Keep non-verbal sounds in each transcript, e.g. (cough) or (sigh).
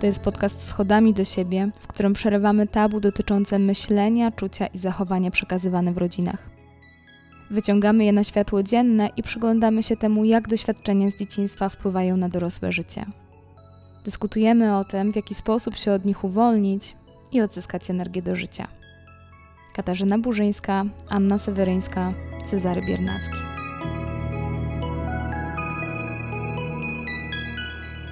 To jest podcast Schodami do siebie, w którym przerywamy tabu dotyczące myślenia, czucia i zachowania przekazywane w rodzinach. Wyciągamy je na światło dzienne i przyglądamy się temu, jak doświadczenia z dzieciństwa wpływają na dorosłe życie. Dyskutujemy o tym, w jaki sposób się od nich uwolnić i odzyskać energię do życia. Katarzyna Burzyńska, Anna Seweryńska, Cezary Biernacki.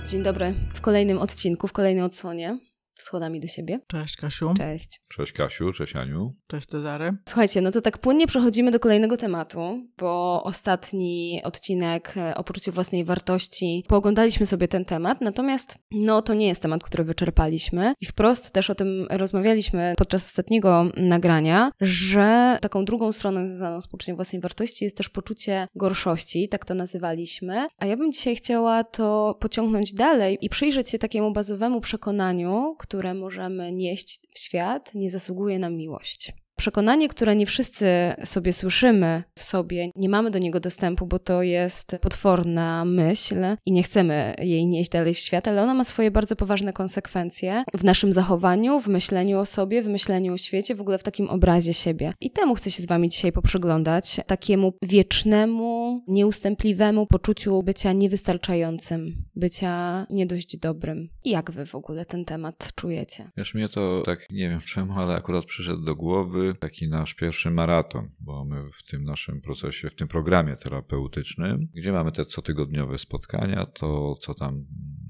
Dzień dobry w kolejnym odcinku, w kolejnej odsłonie schodami do siebie. Cześć Kasiu. Cześć. Cześć Kasiu, cześć Aniu. Cześć Cezary. Słuchajcie, no to tak płynnie przechodzimy do kolejnego tematu, bo ostatni odcinek e, o poczuciu własnej wartości, pooglądaliśmy sobie ten temat, natomiast no to nie jest temat, który wyczerpaliśmy i wprost też o tym rozmawialiśmy podczas ostatniego nagrania, że taką drugą stroną związaną z poczuciem własnej wartości jest też poczucie gorszości, tak to nazywaliśmy, a ja bym dzisiaj chciała to pociągnąć dalej i przyjrzeć się takiemu bazowemu przekonaniu, które możemy nieść w świat, nie zasługuje na miłość. Przekonanie, które nie wszyscy sobie słyszymy w sobie, nie mamy do niego dostępu, bo to jest potworna myśl i nie chcemy jej nieść dalej w świat, ale ona ma swoje bardzo poważne konsekwencje w naszym zachowaniu, w myśleniu o sobie, w myśleniu o świecie, w ogóle w takim obrazie siebie. I temu chcę się z Wami dzisiaj poprzyglądać, takiemu wiecznemu, nieustępliwemu poczuciu bycia niewystarczającym, bycia nie dość dobrym. I jak Wy w ogóle ten temat czujecie? Wiesz, mnie to tak, nie wiem czemu, ale akurat przyszedł do głowy taki nasz pierwszy maraton, bo my w tym naszym procesie, w tym programie terapeutycznym, gdzie mamy te cotygodniowe spotkania, to co tam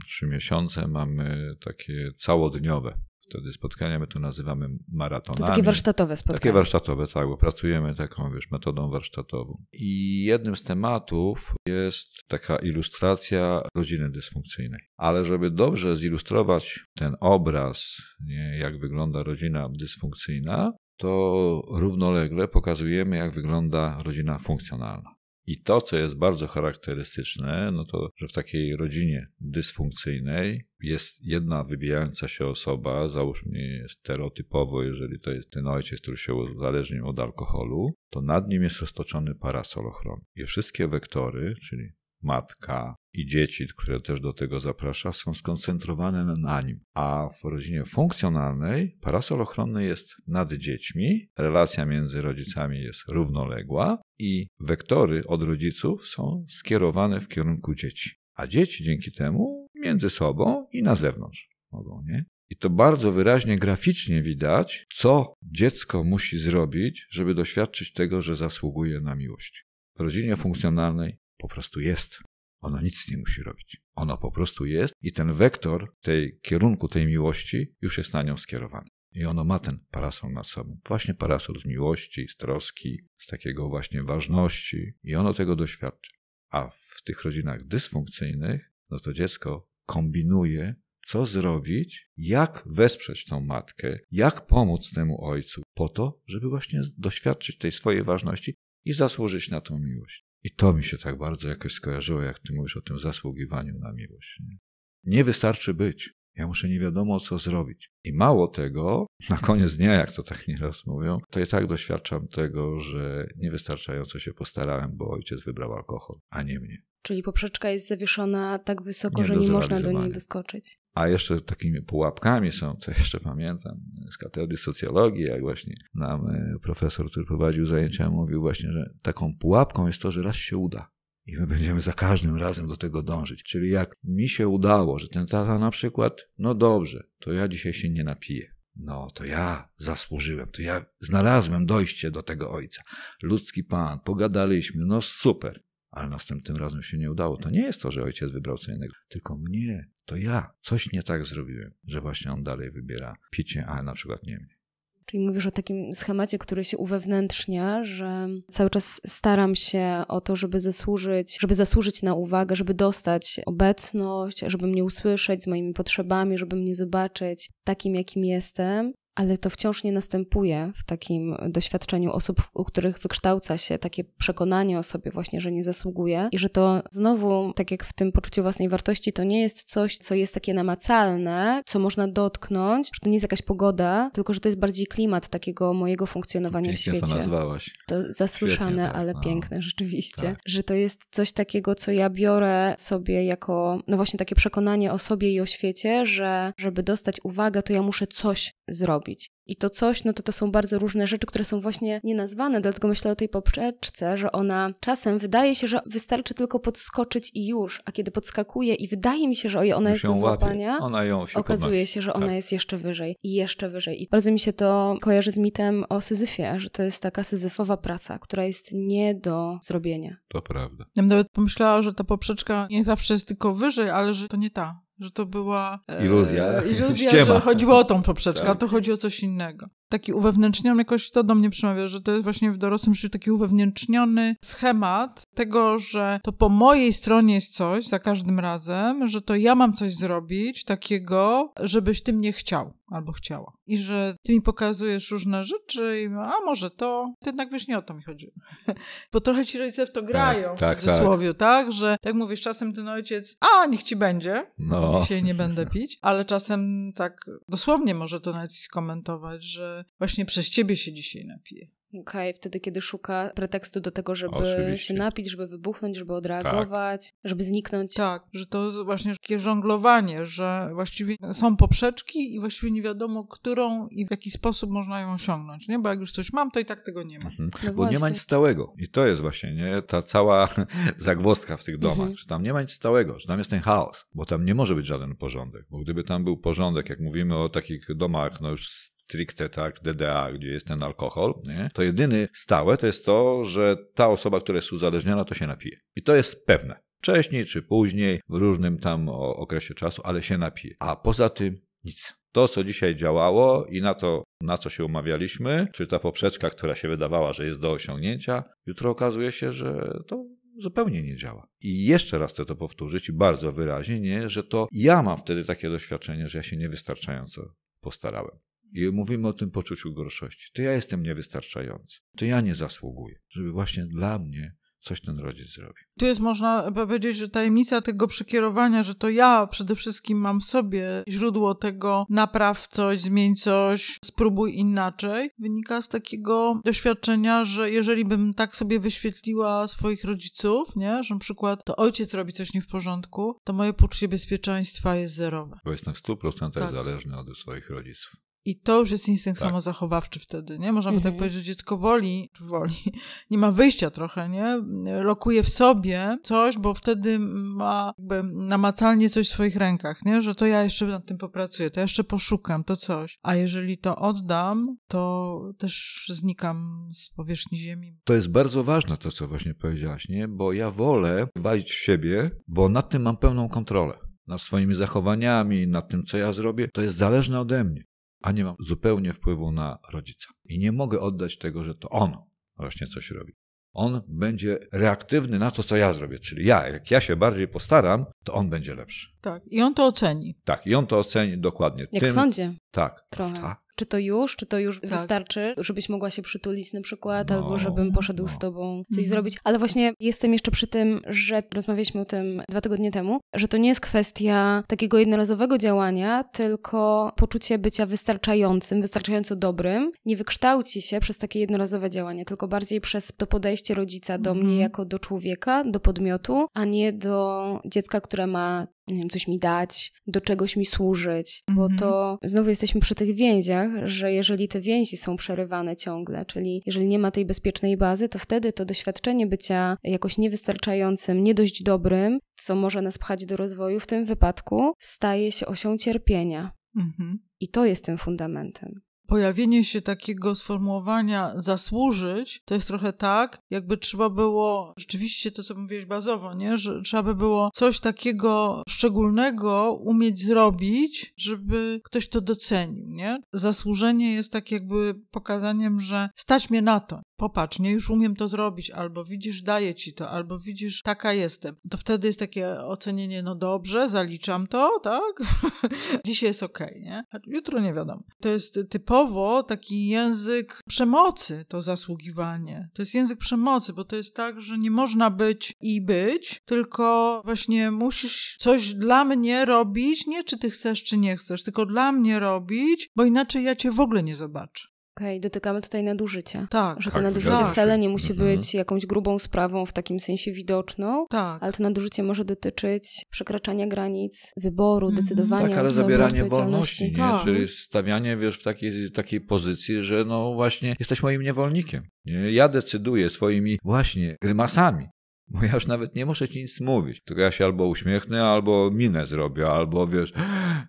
trzy miesiące mamy takie całodniowe wtedy spotkania, my to nazywamy maratonami. To takie warsztatowe spotkania. Takie warsztatowe, tak, bo pracujemy taką, wiesz, metodą warsztatową. I jednym z tematów jest taka ilustracja rodziny dysfunkcyjnej. Ale żeby dobrze zilustrować ten obraz, nie, jak wygląda rodzina dysfunkcyjna, to równolegle pokazujemy, jak wygląda rodzina funkcjonalna. I to, co jest bardzo charakterystyczne, no to, że w takiej rodzinie dysfunkcyjnej jest jedna wybijająca się osoba, załóżmy stereotypowo, jeżeli to jest ten ojciec, który się uzależnił od alkoholu, to nad nim jest roztoczony parasol ochronny. I wszystkie wektory, czyli matka i dzieci, które też do tego zaprasza, są skoncentrowane na nim. A w rodzinie funkcjonalnej parasol ochronny jest nad dziećmi, relacja między rodzicami jest równoległa i wektory od rodziców są skierowane w kierunku dzieci. A dzieci dzięki temu między sobą i na zewnątrz mogą, nie? I to bardzo wyraźnie graficznie widać, co dziecko musi zrobić, żeby doświadczyć tego, że zasługuje na miłość. W rodzinie funkcjonalnej po prostu jest. Ono nic nie musi robić. Ono po prostu jest i ten wektor tej kierunku tej miłości już jest na nią skierowany. I ono ma ten parasol nad sobą. Właśnie parasol z miłości, z troski, z takiego właśnie ważności i ono tego doświadcza. A w tych rodzinach dysfunkcyjnych, no to dziecko kombinuje, co zrobić, jak wesprzeć tą matkę, jak pomóc temu ojcu, po to, żeby właśnie doświadczyć tej swojej ważności i zasłużyć na tą miłość. I to mi się tak bardzo jakoś skojarzyło, jak ty mówisz o tym zasługiwaniu na miłość. Nie, nie wystarczy być. Ja muszę nie wiadomo, co zrobić. I mało tego, na koniec dnia, jak to tak nieraz mówią, to i tak doświadczam tego, że niewystarczająco się postarałem, bo ojciec wybrał alkohol, a nie mnie. Czyli poprzeczka jest zawieszona tak wysoko, nie że nie można do niej doskoczyć. A jeszcze takimi pułapkami są, co jeszcze pamiętam z katedry socjologii, jak właśnie nam e, profesor, który prowadził zajęcia, mówił właśnie, że taką pułapką jest to, że raz się uda. I my będziemy za każdym razem do tego dążyć. Czyli jak mi się udało, że ten tata na przykład, no dobrze, to ja dzisiaj się nie napiję. No, to ja zasłużyłem, to ja znalazłem dojście do tego ojca. Ludzki pan, pogadaliśmy, no super ale następnym razem się nie udało. To nie jest to, że ojciec wybrał co innego, tylko mnie, to ja coś nie tak zrobiłem, że właśnie on dalej wybiera picie, a na przykład nie mnie. Czyli mówisz o takim schemacie, który się uwewnętrznia, że cały czas staram się o to, żeby zasłużyć, żeby zasłużyć na uwagę, żeby dostać obecność, żeby mnie usłyszeć z moimi potrzebami, żeby mnie zobaczyć takim, jakim jestem ale to wciąż nie następuje w takim doświadczeniu osób, u których wykształca się takie przekonanie o sobie właśnie, że nie zasługuje i że to znowu, tak jak w tym poczuciu własnej wartości, to nie jest coś, co jest takie namacalne, co można dotknąć, że to nie jest jakaś pogoda, tylko że to jest bardziej klimat takiego mojego funkcjonowania Pięknie w świecie. to nazwałaś. To zasłyszane, tak, ale no. piękne rzeczywiście, tak. że to jest coś takiego, co ja biorę sobie jako, no właśnie takie przekonanie o sobie i o świecie, że żeby dostać uwagę, to ja muszę coś zrobić i to coś, no to to są bardzo różne rzeczy, które są właśnie nienazwane, dlatego myślę o tej poprzeczce, że ona czasem wydaje się, że wystarczy tylko podskoczyć i już, a kiedy podskakuje i wydaje mi się, że ona już jest do złapania, się okazuje się, że ona tak. jest jeszcze wyżej i jeszcze wyżej. I bardzo mi się to kojarzy z mitem o Syzyfie, że to jest taka syzyfowa praca, która jest nie do zrobienia. To prawda. Ja bym nawet pomyślała, że ta poprzeczka nie zawsze jest tylko wyżej, ale że to nie ta, że to była e, iluzja, iluzja (laughs) że chodziło o tą poprzeczkę, tak. a to chodzi o coś innego taki uwewnętrzniony, jakoś to do mnie przemawia, że to jest właśnie w dorosłym życiu taki uwewnętrzniony schemat tego, że to po mojej stronie jest coś za każdym razem, że to ja mam coś zrobić takiego, żebyś ty mnie chciał albo chciała. I że ty mi pokazujesz różne rzeczy i a może to, to jednak wiesz, nie o to mi chodzi. (laughs) Bo trochę ci rodzice w to tak, grają, tak, w cudzysłowie, tak. tak. Że tak mówisz, czasem ten ojciec, a niech ci będzie, no. dzisiaj nie będę (laughs) pić, ale czasem tak dosłownie może to nawet skomentować, że właśnie przez ciebie się dzisiaj napije. Okej, okay, wtedy kiedy szuka pretekstu do tego, żeby Oczywiście. się napić, żeby wybuchnąć, żeby odreagować, tak. żeby zniknąć. Tak, że to właśnie takie żonglowanie, że właściwie są poprzeczki i właściwie nie wiadomo, którą i w jaki sposób można ją osiągnąć, nie? Bo jak już coś mam, to i tak tego nie ma. Mhm. No Bo właśnie. nie ma nic stałego. I to jest właśnie nie? ta cała (laughs) zagwozdka w tych domach, mhm. że tam nie ma nic stałego, że tam jest ten chaos, bo tam nie może być żaden porządek. Bo gdyby tam był porządek, jak mówimy o takich domach, no już stricte tak DDA, gdzie jest ten alkohol, nie? to jedyny stałe to jest to, że ta osoba, która jest uzależniona, to się napije. I to jest pewne. Wcześniej czy później, w różnym tam okresie czasu, ale się napije. A poza tym nic. To, co dzisiaj działało i na to, na co się umawialiśmy, czy ta poprzeczka, która się wydawała, że jest do osiągnięcia, jutro okazuje się, że to zupełnie nie działa. I jeszcze raz chcę to powtórzyć bardzo wyraźnie, nie, że to ja mam wtedy takie doświadczenie, że ja się niewystarczająco postarałem i mówimy o tym poczuciu gorszości, to ja jestem niewystarczający, to ja nie zasługuję, żeby właśnie dla mnie coś ten rodzic zrobił. Tu jest można powiedzieć, że tajemnica tego przekierowania, że to ja przede wszystkim mam w sobie źródło tego napraw coś, zmień coś, spróbuj inaczej, wynika z takiego doświadczenia, że jeżeli bym tak sobie wyświetliła swoich rodziców, nie, że na przykład to ojciec robi coś nie w porządku, to moje poczucie bezpieczeństwa jest zerowe. Bo jestem w 100% tak. zależny od swoich rodziców. I to już jest instynkt tak. samozachowawczy wtedy, nie? Można by tak mhm. tak powiedzieć, że dziecko woli, woli, (laughs) nie ma wyjścia trochę, nie? Lokuje w sobie coś, bo wtedy ma jakby namacalnie coś w swoich rękach, nie? Że to ja jeszcze nad tym popracuję, to jeszcze poszukam, to coś. A jeżeli to oddam, to też znikam z powierzchni ziemi. To jest bardzo ważne to, co właśnie powiedziałaś, nie? Bo ja wolę walić w siebie, bo nad tym mam pełną kontrolę nad swoimi zachowaniami, nad tym, co ja zrobię, to jest zależne ode mnie a nie mam zupełnie wpływu na rodzica. I nie mogę oddać tego, że to on właśnie coś robi. On będzie reaktywny na to, co ja zrobię. Czyli ja, jak ja się bardziej postaram, to on będzie lepszy. Tak, i on to oceni. Tak, i on to oceni dokładnie. Jak Tym, w sądzie. Tak. Trochę czy to już, czy to już tak. wystarczy, żebyś mogła się przytulić na przykład, no, albo żebym poszedł no. z tobą coś mhm. zrobić. Ale właśnie jestem jeszcze przy tym, że rozmawialiśmy o tym dwa tygodnie temu, że to nie jest kwestia takiego jednorazowego działania, tylko poczucie bycia wystarczającym, wystarczająco dobrym, nie wykształci się przez takie jednorazowe działanie, tylko bardziej przez to podejście rodzica do mhm. mnie jako do człowieka, do podmiotu, a nie do dziecka, które ma nie wiem, coś mi dać, do czegoś mi służyć, bo mhm. to znowu jesteśmy przy tych więziach, że jeżeli te więzi są przerywane ciągle, czyli jeżeli nie ma tej bezpiecznej bazy, to wtedy to doświadczenie bycia jakoś niewystarczającym, nie dość dobrym, co może nas pchać do rozwoju, w tym wypadku staje się osią cierpienia. Mhm. I to jest tym fundamentem pojawienie się takiego sformułowania zasłużyć, to jest trochę tak, jakby trzeba było, rzeczywiście to, co mówiłeś bazowo, nie? że trzeba by było coś takiego szczególnego umieć zrobić, żeby ktoś to docenił. Nie? Zasłużenie jest tak jakby pokazaniem, że stać mnie na to, popatrz, nie już umiem to zrobić, albo widzisz, daję ci to, albo widzisz, taka jestem. To wtedy jest takie ocenienie, no dobrze, zaliczam to, tak? (laughs) Dzisiaj jest okej, okay, nie? Jutro nie wiadomo. To jest typowo taki język przemocy, to zasługiwanie. To jest język przemocy, bo to jest tak, że nie można być i być, tylko właśnie musisz coś dla mnie robić, nie czy ty chcesz, czy nie chcesz, tylko dla mnie robić, bo inaczej ja cię w ogóle nie zobaczę. Okej, okay, dotykamy tutaj nadużycia. Tak. Że to tak, nadużycie tak. wcale nie musi mhm. być jakąś grubą sprawą w takim sensie widoczną, tak. ale to nadużycie może dotyczyć przekraczania granic, wyboru, mhm. decydowania. Tak, ale zabieranie wolności, nie? Tak. czyli stawianie wiesz, w takiej, takiej pozycji, że no właśnie jesteś moim niewolnikiem. Nie? Ja decyduję swoimi właśnie grymasami bo ja już nawet nie muszę ci nic mówić. Tylko ja się albo uśmiechnę, albo minę zrobię, albo wiesz,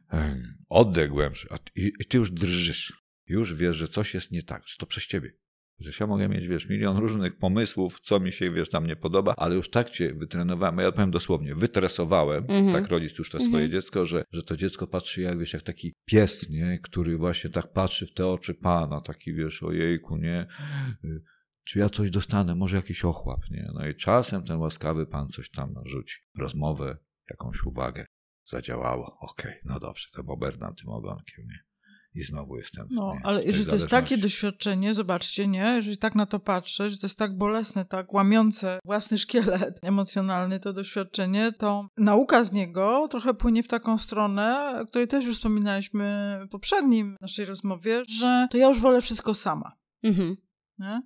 (gasps) oddech głębszy. I, I, ty już drżysz już wiesz, że coś jest nie tak, że to przez ciebie. Że ja mogę mieć, wiesz, milion różnych pomysłów, co mi się, wiesz, tam nie podoba, ale już tak cię wytrenowałem, ja powiem dosłownie, wytresowałem, mm -hmm. tak rodzic już to mm -hmm. swoje mhm. dziecko, że, że to dziecko patrzy jak, wiesz, jak taki pies, nie, który właśnie tak patrzy w te oczy pana, taki, wiesz, ojejku, nie, y, czy ja coś dostanę, może jakiś ochłap, nie, no i czasem ten łaskawy pan coś tam rzuci, rozmowę, jakąś uwagę, zadziałało, okej, okay, no dobrze, to bober nad tym ogonkiem, nie i znowu jestem. No, nie, ale jeżeli to jest takie doświadczenie, zobaczcie, nie? Jeżeli tak na to patrzę, że to jest tak bolesne, tak łamiące własny szkielet (laughs) emocjonalny to doświadczenie, to nauka z niego trochę płynie w taką stronę, o której też już wspominaliśmy w poprzednim naszej rozmowie, że to ja już wolę wszystko sama. Mhm.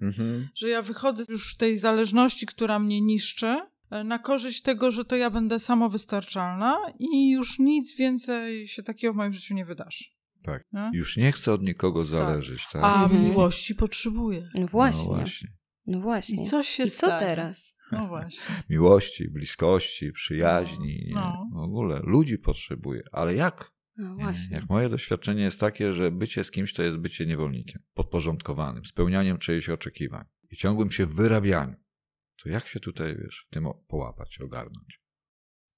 Mhm. Że ja wychodzę już z tej zależności, która mnie niszczy, e, na korzyść tego, że to ja będę samowystarczalna i już nic więcej się takiego w moim życiu nie wydarzy. Tak. No? Już nie chcę od nikogo tak. zależeć. Tak. A mhm. miłości potrzebuję. No właśnie. No właśnie. No właśnie. I co się I co stanie? teraz? No właśnie. (laughs) Miłości, bliskości, przyjaźni. No. Nie, no. w ogóle ludzi potrzebuję. Ale jak? No właśnie. Jak moje doświadczenie jest takie, że bycie z kimś to jest bycie niewolnikiem, podporządkowanym, spełnianiem czyjejś oczekiwań i ciągłym się wyrabianiem. To jak się tutaj, wiesz, w tym połapać, ogarnąć?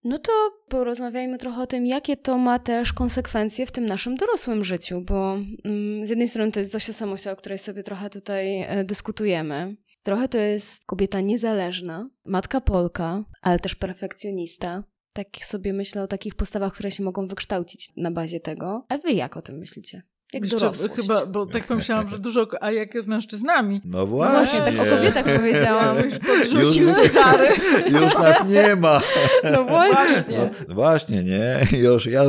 No to porozmawiajmy trochę o tym, jakie to ma też konsekwencje w tym naszym dorosłym życiu, bo mm, z jednej strony to jest Zosia Samosia, o której sobie trochę tutaj e, dyskutujemy. Trochę to jest kobieta niezależna, matka Polka, ale też perfekcjonista. Tak sobie myślę o takich postawach, które się mogą wykształcić na bazie tego. A wy jak o tym myślicie? Jak dorosłość. chyba, bo tak pomyślałam, że dużo, a jak jest mężczyznami? No, no właśnie. No właśnie, tak o kobietach powiedziałam. Już podrzucił już, (laughs) Już nas nie ma. No właśnie. No, no, właśnie, nie. Już, ja,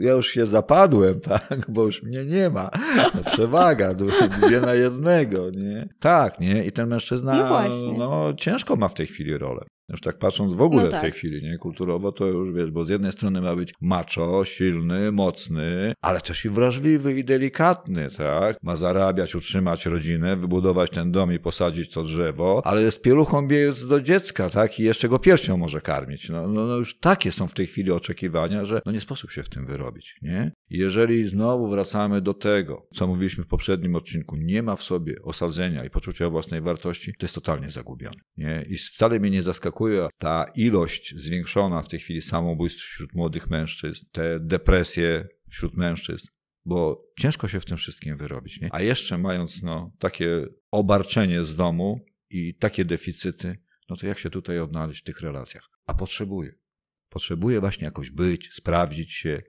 ja już się zapadłem, (laughs) tak, bo już mnie nie ma. No, przewaga, dwie na jednego, nie? Tak, nie? I ten mężczyzna, no, no ciężko ma w tej chwili rolę. Już tak patrząc w ogóle no tak. w tej tak. chwili, nie? Kulturowo to już wiesz, bo z jednej strony ma być macho, silny, mocny, ale też i wrażliwy i delikatny, tak? Ma zarabiać, utrzymać rodzinę, wybudować ten dom i posadzić to drzewo, ale jest pieluchą biec do dziecka, tak? I jeszcze go piersią może karmić. No, no, no już takie są w tej chwili oczekiwania, że no nie sposób się w tym wyrobić, nie? Jeżeli znowu wracamy do tego, co mówiliśmy w poprzednim odcinku, nie ma w sobie osadzenia i poczucia własnej wartości, to jest totalnie zagubiony, nie? I wcale mnie nie zaskakuje ta ilość zwiększona w tej chwili samobójstw wśród młodych mężczyzn, te depresje wśród mężczyzn, bo ciężko się w tym wszystkim wyrobić. Nie? A jeszcze mając no, takie obarczenie z domu i takie deficyty, no to jak się tutaj odnaleźć w tych relacjach? A potrzebuje, potrzebuje właśnie jakoś być, sprawdzić się,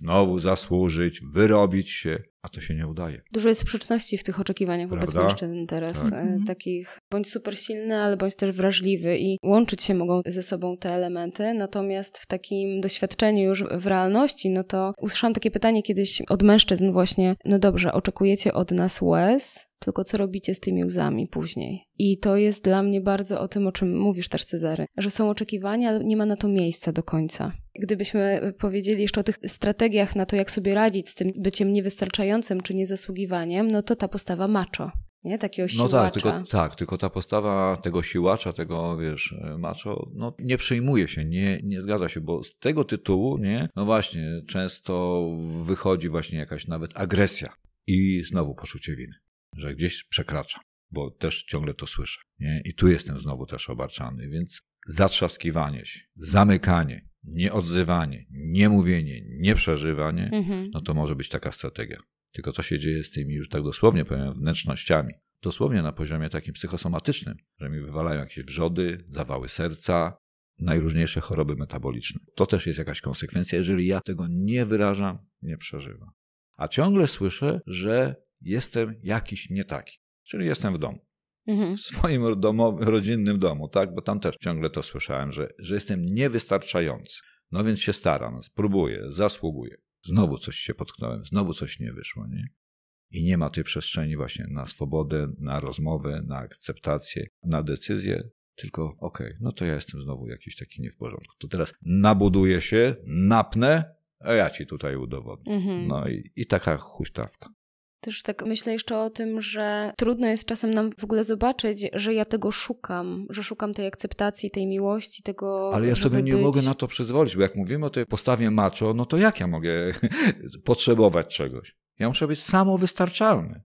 znowu zasłużyć, wyrobić się a to się nie udaje. Dużo jest sprzeczności w tych oczekiwaniach wobec Prawda? mężczyzn teraz, tak. E, mhm. takich bądź super silny, ale bądź też wrażliwy i łączyć się mogą ze sobą te elementy, natomiast w takim doświadczeniu już w realności, no to usłyszałam takie pytanie kiedyś od mężczyzn właśnie, no dobrze, oczekujecie od nas łez, tylko co robicie z tymi łzami później. I to jest dla mnie bardzo o tym, o czym mówisz też, Cezary, że są oczekiwania, ale nie ma na to miejsca do końca. Gdybyśmy powiedzieli jeszcze o tych strategiach na to, jak sobie radzić z tym byciem niewystarczającym, czy niezasługiwaniem, no to ta postawa macho, nie? Takiego siłacza. No tak, tylko, tak, tylko ta postawa tego siłacza, tego, wiesz, macho, no nie przejmuje się, nie, nie zgadza się, bo z tego tytułu, nie? No właśnie, często wychodzi właśnie jakaś nawet agresja i znowu poczucie winy, że gdzieś przekracza. Bo też ciągle to słyszę. Nie? I tu jestem znowu też obarczany, więc zatrzaskiwanie się, zamykanie, nieodzywanie, niemówienie, nieprzeżywanie, mhm. no to może być taka strategia. Tylko co się dzieje z tymi już tak dosłownie powiem wnętrznościami? Dosłownie na poziomie takim psychosomatycznym, że mi wywalają jakieś wrzody, zawały serca, najróżniejsze choroby metaboliczne. To też jest jakaś konsekwencja, jeżeli ja tego nie wyrażam, nie przeżywam. A ciągle słyszę, że jestem jakiś nie taki, czyli jestem w domu. Mhm. W swoim rodzinnym domu, tak? Bo tam też ciągle to słyszałem, że, że jestem niewystarczający. No więc się staram, spróbuję, zasługuję. Znowu coś się potknąłem, znowu coś nie wyszło, nie? I nie ma tej przestrzeni właśnie na swobodę, na rozmowę, na akceptację, na decyzję, tylko okej, okay, no to ja jestem znowu jakiś taki nie w porządku. To teraz nabuduję się, napnę, a ja ci tutaj udowodnię. Mhm. No i, i taka huśtawka. Też tak myślę jeszcze o tym, że trudno jest czasem nam w ogóle zobaczyć, że ja tego szukam, że szukam tej akceptacji, tej miłości, tego. Ale ja sobie nie być... mogę na to przyzwolić, bo jak mówimy o tej postawie macho, no to jak ja mogę (laughs) potrzebować czegoś? Ja muszę być samowystarczalny.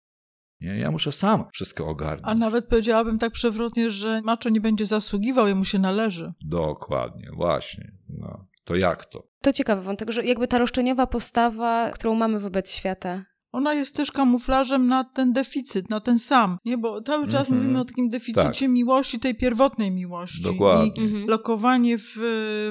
Nie, ja muszę sam wszystko ogarnąć. A nawet powiedziałabym tak przewrotnie, że macho nie będzie zasługiwał, jemu się należy. Dokładnie, właśnie. No. To jak to? To ciekawy wątek, że jakby ta roszczeniowa postawa, którą mamy wobec świata, ona jest też kamuflażem na ten deficyt, na ten sam. Nie, bo cały czas mm -hmm. mówimy o takim deficycie tak. miłości, tej pierwotnej miłości. Dokładnie. I mm -hmm. lokowanie w,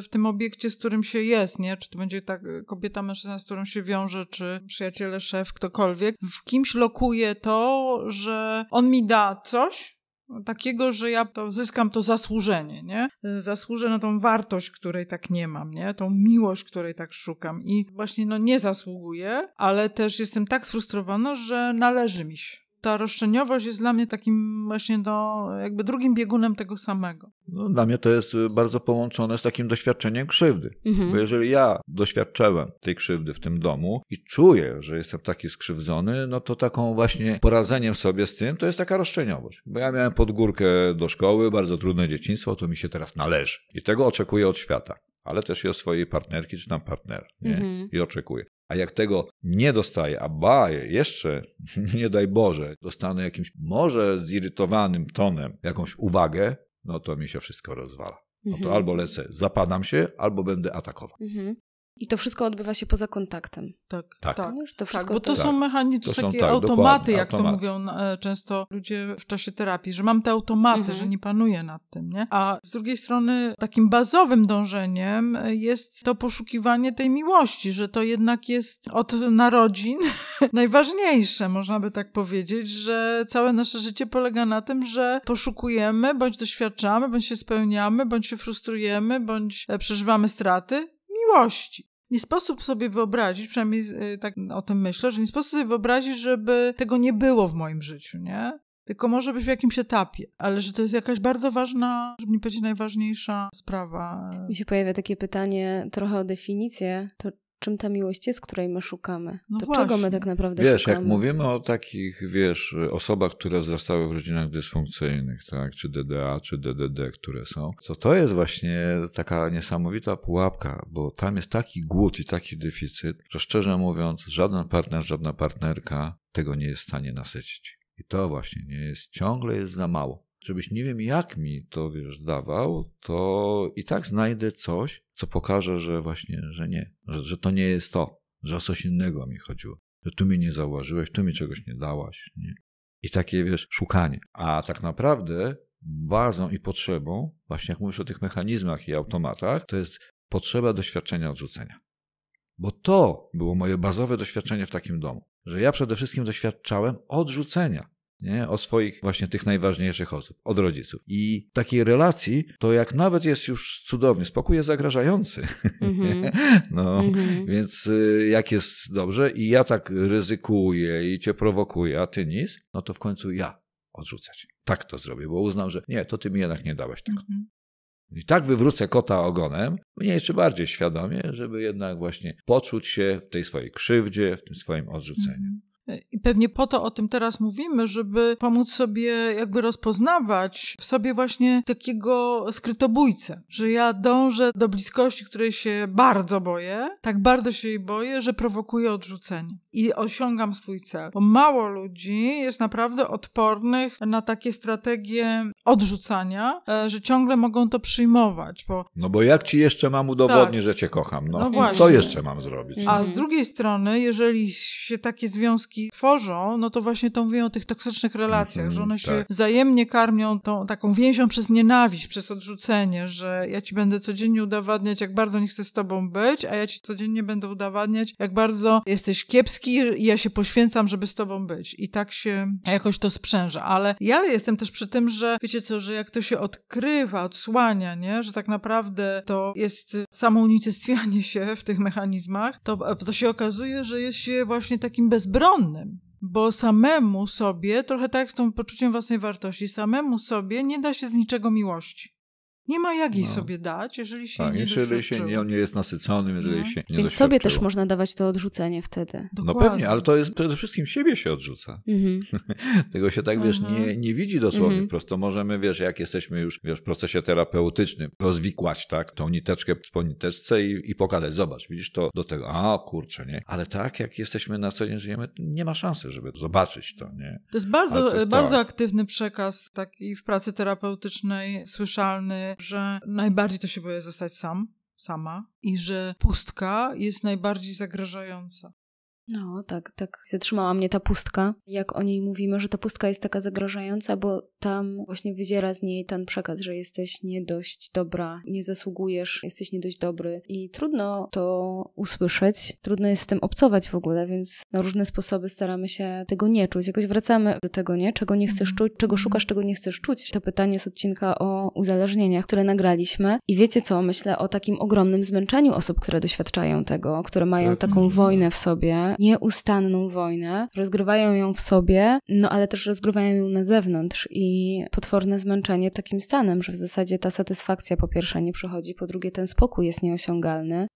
w tym obiekcie, z którym się jest, nie? Czy to będzie tak kobieta, mężczyzna, z którą się wiąże, czy przyjaciele, szef, ktokolwiek. W kimś lokuje to, że on mi da coś, takiego, że ja to zyskam to zasłużenie, nie? Zasłużę na tą wartość, której tak nie mam, nie? Tą miłość, której tak szukam i właśnie no nie zasługuję, ale też jestem tak sfrustrowana, że należy mi się ta roszczeniowość jest dla mnie takim właśnie do, no, jakby drugim biegunem tego samego. No, dla mnie to jest y, bardzo połączone z takim doświadczeniem krzywdy. Mhm. Bo jeżeli ja doświadczyłem tej krzywdy w tym domu i czuję, że jestem taki skrzywdzony, no to taką właśnie poradzeniem sobie z tym to jest taka roszczeniowość. Bo ja miałem podgórkę do szkoły, bardzo trudne dzieciństwo, to mi się teraz należy. I tego oczekuję od świata ale też i od swojej partnerki czy tam partnera. Nie? Mhm. I oczekuję. A jak tego nie dostaję, a ba, jeszcze, (laughs) nie daj Boże, dostanę jakimś może zirytowanym tonem jakąś uwagę, no to mi się wszystko rozwala. No to mhm. albo lecę, zapadam się, albo będę atakował. Mhm. I to wszystko odbywa się poza kontaktem. Tak, tak. tak. To tak, wszystko tak, bo to tak. są mechanizmy, takie tak, automaty, jak to mówią e, często ludzie w czasie terapii, że mam te automaty, mhm. że nie panuję nad tym, nie? A z drugiej strony takim bazowym dążeniem jest to poszukiwanie tej miłości, że to jednak jest od narodzin (laughs) najważniejsze, można by tak powiedzieć, że całe nasze życie polega na tym, że poszukujemy, bądź doświadczamy, bądź się spełniamy, bądź się frustrujemy, bądź e, przeżywamy straty, miłości. Nie sposób sobie wyobrazić, przynajmniej y, tak o tym myślę, że nie sposób sobie wyobrazić, żeby tego nie było w moim życiu, nie? Tylko może być w jakimś etapie, ale że to jest jakaś bardzo ważna, żeby nie powiedzieć najważniejsza sprawa. Mi się pojawia takie pytanie trochę o definicję, to czym ta miłość jest, której my szukamy. No to właśnie. czego my tak naprawdę wiesz, szukamy? Wiesz, jak mówimy o takich, wiesz, osobach, które zostały w rodzinach dysfunkcyjnych, tak, czy DDA, czy DDD, które są, to to jest właśnie taka niesamowita pułapka, bo tam jest taki głód i taki deficyt, że szczerze mówiąc, żaden partner, żadna partnerka tego nie jest w stanie nasycić. I to właśnie nie jest, ciągle jest za mało żebyś nie wiem jak mi to wiesz, dawał, to i tak znajdę coś, co pokaże, że właśnie, że nie, że, że to nie jest to, że o coś innego mi chodziło, że tu mi nie zauważyłeś, tu mi czegoś nie dałaś. Nie? I takie, wiesz, szukanie. A tak naprawdę bazą i potrzebą, właśnie jak mówisz o tych mechanizmach i automatach, to jest potrzeba doświadczenia odrzucenia. Bo to było moje bazowe doświadczenie w takim domu, że ja przede wszystkim doświadczałem odrzucenia nie? o swoich właśnie tych najważniejszych osób, od rodziców. I takiej relacji, to jak nawet jest już cudownie, spokój jest zagrażający. Mm-hmm. (laughs) no, mm-hmm. Więc y, jak jest dobrze i ja tak ryzykuję i cię prowokuję, a ty nic, no to w końcu ja odrzucać. Tak to zrobię, bo uznam, że nie, to ty mi jednak nie dałeś tego. Mm-hmm. I tak wywrócę kota ogonem, mniej czy bardziej świadomie, żeby jednak właśnie poczuć się w tej swojej krzywdzie, w tym swoim odrzuceniu. Mhm. I pewnie po to o tym teraz mówimy, żeby pomóc sobie jakby rozpoznawać w sobie właśnie takiego skrytobójcę, że ja dążę do bliskości, której się bardzo boję, tak bardzo się jej boję, że prowokuję odrzucenie i osiągam swój cel. Bo mało ludzi jest naprawdę odpornych na takie strategie odrzucania, e, że ciągle mogą to przyjmować. Bo... No bo jak ci jeszcze mam udowodnić, tak. że cię kocham? No, no właśnie. co jeszcze mam zrobić? Mhm. A z drugiej strony, jeżeli się takie związki związki tworzą, no to właśnie to mówię o tych toksycznych relacjach, mm -hmm, że mhm, one tak. się wzajemnie karmią tą taką więzią przez nienawiść, przez odrzucenie, że ja ci będę codziennie udowadniać, jak bardzo nie chcę z tobą być, a ja ci codziennie będę udowadniać, jak bardzo jesteś kiepski i ja się poświęcam, żeby z tobą być. I tak się jakoś to sprzęża. Ale ja jestem też przy tym, że wiecie co, że jak to się odkrywa, odsłania, nie? że tak naprawdę to jest samo unicestwianie się w tych mechanizmach, to, to się okazuje, że jest się właśnie takim bezbronnym innym. Bo samemu sobie, trochę tak z tym poczuciem własnej wartości, samemu sobie nie da się z niczego miłości. Nie ma jak jej no. sobie dać, jeżeli się tak, nie jeżeli się nie, on nie jest nasyconym, jeżeli no. się nie Więc sobie też można dawać to odrzucenie wtedy. Dokładnie. No pewnie, ale to jest przede wszystkim siebie się odrzuca. Mm -hmm. (laughs) Tego się tak, wiesz, mm -hmm. nie, nie widzi dosłownie mm -hmm. wprost. To możemy, wiesz, jak jesteśmy już wiesz, w procesie terapeutycznym, rozwikłać tak tą niteczkę po niteczce i, i pokazać. Zobacz, widzisz to do tego. A, kurczę, nie? Ale tak, jak jesteśmy na co dzień żyjemy, nie ma szansy, żeby zobaczyć to, nie? To jest bardzo, to, bardzo tak. aktywny przekaz taki w pracy terapeutycznej, słyszalny że najbardziej to się boję zostać sam, sama i że pustka jest najbardziej zagrażająca. No, tak, tak. Zatrzymała mnie ta pustka. Jak o niej mówimy, że ta pustka jest taka zagrażająca, bo tam właśnie wyziera z niej ten przekaz, że jesteś nie dość dobra, nie zasługujesz, jesteś nie dość dobry. I trudno to usłyszeć, trudno jest z tym obcować w ogóle, więc na różne sposoby staramy się tego nie czuć. Jakoś wracamy do tego, nie? Czego nie chcesz mhm. czuć, czego szukasz, czego nie chcesz czuć. To pytanie z odcinka o uzależnieniach, które nagraliśmy. I wiecie co, myślę o takim ogromnym zmęczeniu osób, które doświadczają tego, które mają tak, taką wojnę tak. w sobie nieustanną wojnę, rozgrywają ją w sobie, no ale też rozgrywają ją na zewnątrz i potworne zmęczenie takim stanem, że w zasadzie ta satysfakcja po pierwsze nie przychodzi, po drugie ten spokój jest nieosiągalny,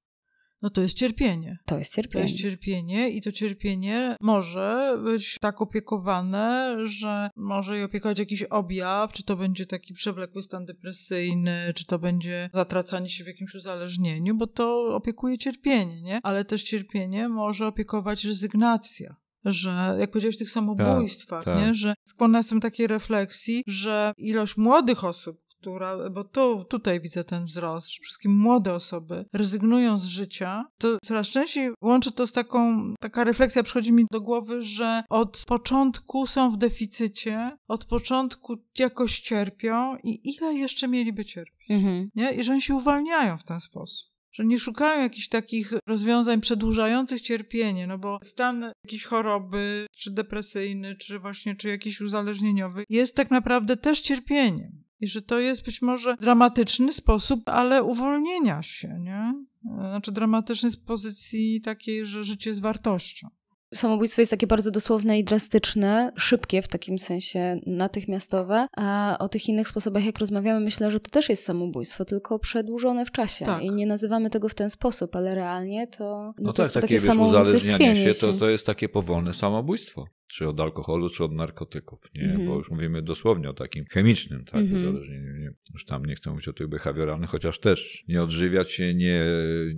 no to jest cierpienie. To jest cierpienie. To jest cierpienie i to cierpienie może być tak opiekowane, że może je opiekować jakiś objaw, czy to będzie taki przewlekły stan depresyjny, czy to będzie zatracanie się w jakimś uzależnieniu, bo to opiekuje cierpienie, nie? Ale też cierpienie może opiekować rezygnacja że jak powiedziałeś tych tak, samobójstwach, tak, tak. Nie? że skłonna jestem takiej refleksji, że ilość młodych osób, która, bo tu, tutaj widzę ten wzrost, że wszystkim młode osoby rezygnują z życia, to coraz częściej łączę to z taką, taka refleksja przychodzi mi do głowy, że od początku są w deficycie, od początku jakoś cierpią i ile jeszcze mieliby cierpieć, mhm. nie? I że oni się uwalniają w ten sposób że nie szukają jakichś takich rozwiązań przedłużających cierpienie, no bo stan jakiejś choroby, czy depresyjny, czy właśnie, czy jakiś uzależnieniowy jest tak naprawdę też cierpieniem. I że to jest być może dramatyczny sposób, ale uwolnienia się, nie? Znaczy dramatyczny z pozycji takiej, że życie jest wartością. Samobójstwo jest takie bardzo dosłowne i drastyczne, szybkie w takim sensie, natychmiastowe, a o tych innych sposobach, jak rozmawiamy, myślę, że to też jest samobójstwo, tylko przedłużone w czasie tak. i nie nazywamy tego w ten sposób, ale realnie to, no, no to tak, jest to takie, takie wiesz, się, się, To, to jest takie powolne samobójstwo czy od alkoholu, czy od narkotyków, nie? Mhm. Bo już mówimy dosłownie o takim chemicznym, tak, mm uzależnieniu, nie? Już tam nie chcę mówić o tych behawioralnych, chociaż też nie odżywiać się, nie,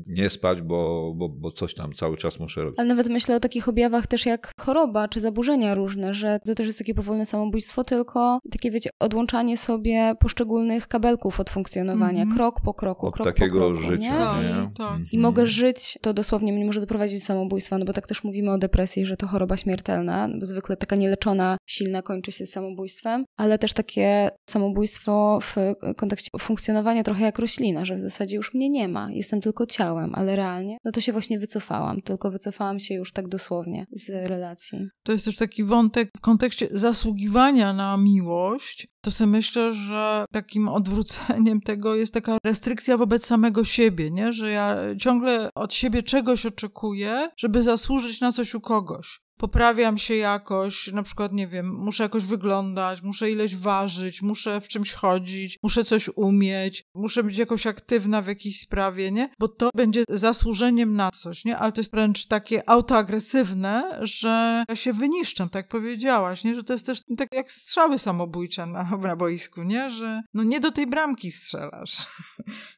nie spać, bo, bo, bo coś tam cały czas muszę robić. Ale nawet myślę o takich objawach też jak choroba, czy zaburzenia różne, że to też jest takie powolne samobójstwo, tylko takie, wiecie, odłączanie sobie poszczególnych kabelków od funkcjonowania, mhm. krok po kroku, od krok takiego po kroku, życia, nie? Tak, nie? Tak. Mhm. I mogę żyć, to dosłownie mnie może doprowadzić do samobójstwa, no bo tak też mówimy o depresji, że to choroba śmiertelna, bo zwykle taka nieleczona, silna kończy się samobójstwem, ale też takie samobójstwo w e, kontekście funkcjonowania trochę jak roślina, że w zasadzie już mnie nie ma, jestem tylko ciałem, ale realnie, no to się właśnie wycofałam, tylko wycofałam się już tak dosłownie z relacji. To jest też taki wątek w kontekście zasługiwania na miłość, to sobie myślę, że takim odwróceniem tego jest taka restrykcja wobec samego siebie, nie? że ja ciągle od siebie czegoś oczekuję, żeby zasłużyć na coś u kogoś poprawiam się jakoś, na przykład, nie wiem, muszę jakoś wyglądać, muszę ileś ważyć, muszę w czymś chodzić, muszę coś umieć, muszę być jakoś aktywna w jakiejś sprawie, nie? Bo to będzie zasłużeniem na coś, nie? Ale to jest wręcz takie autoagresywne, że ja się wyniszczę, tak powiedziałaś, nie? Że to jest też tak jak strzały samobójcze na, na boisku, nie? Że no nie do tej bramki strzelasz.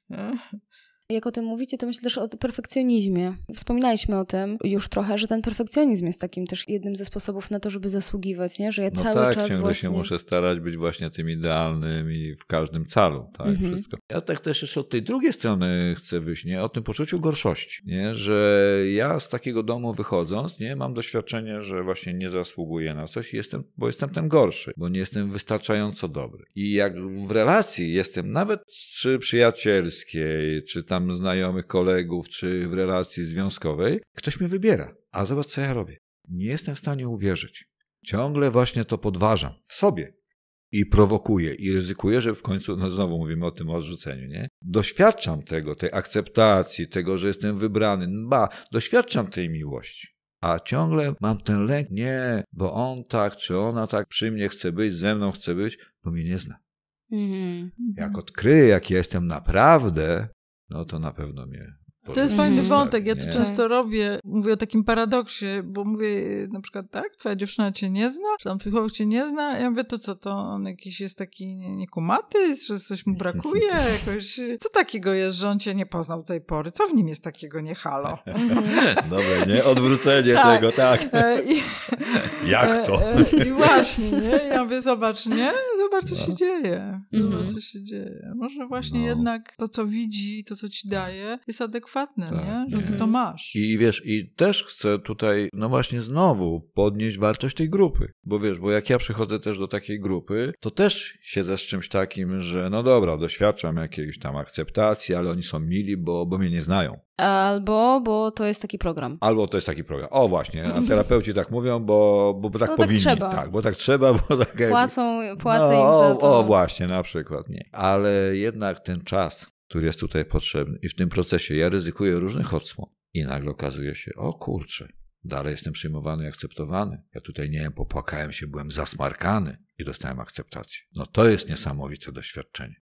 (laughs) Jak o tym mówicie, to myślę też o perfekcjonizmie. Wspominaliśmy o tym już trochę, że ten perfekcjonizm jest takim też jednym ze sposobów na to, żeby zasługiwać, nie? że ja no cały tak, czas ciągle właśnie... się muszę starać być właśnie tym idealnym i w każdym calu, tak, mhm. wszystko. Ja tak też jeszcze od tej drugiej strony chcę wyjść, nie? o tym poczuciu gorszości, nie? że ja z takiego domu wychodząc, nie, mam doświadczenie, że właśnie nie zasługuję na coś, jestem, bo jestem ten gorszy, bo nie jestem wystarczająco dobry. I jak w relacji jestem nawet czy przyjacielskiej, czy tam tam znajomych, kolegów, czy w relacji związkowej, ktoś mnie wybiera. A zobacz, co ja robię. Nie jestem w stanie uwierzyć. Ciągle właśnie to podważam w sobie i prowokuję i ryzykuję, że w końcu, no znowu mówimy o tym odrzuceniu, nie? Doświadczam tego, tej akceptacji, tego, że jestem wybrany, ba, doświadczam tej miłości. A ciągle mam ten lęk, nie, bo on tak czy ona tak przy mnie chce być, ze mną chce być, bo mnie nie zna. Mhm. Jak odkryję, jak ja jestem naprawdę, no to na pewno mnie to jest fajny tak, wątek, ja to nie. często robię, mówię o takim paradoksie, bo mówię na przykład tak, twoja dziewczyna cię nie zna, czy tam twój chłopak cię nie zna, ja mówię, to co, to on jakiś jest taki niekumaty, że coś mu brakuje, (laughs) jakoś, co takiego jest, że on cię nie poznał do tej pory, co w nim jest takiego, nie halo? (laughs) Dobre, nie? Odwrócenie tak. tego, tak. E, I, (laughs) Jak e, to? E, I właśnie, nie? Ja mówię, zobacz, nie? Zobacz, co no. się dzieje. Zobacz, mhm. co się dzieje. Może właśnie no. jednak to, co widzi, to, co ci daje, jest adekwatne adekwatne, tak, nie? że nie. ty to masz. I wiesz, i też chcę tutaj, no właśnie znowu podnieść wartość tej grupy, bo wiesz, bo jak ja przychodzę też do takiej grupy, to też siedzę z czymś takim, że no dobra, doświadczam jakiejś tam akceptacji, ale oni są mili, bo, bo mnie nie znają. Albo, bo to jest taki program. Albo to jest taki program. O właśnie, a mhm. terapeuci tak mówią, bo, bo, bo tak bo tak powinni. Tak, trzeba. tak, bo tak trzeba, bo tak. Płacą, płacę no, im za to. O, o właśnie, na przykład nie. Ale jednak ten czas, który jest tutaj potrzebny. I w tym procesie ja ryzykuję różnych odsłon. I nagle okazuje się, o kurczę, dalej jestem przyjmowany i akceptowany. Ja tutaj nie wiem, popłakałem się, byłem zasmarkany i dostałem akceptację. No to jest niesamowite doświadczenie.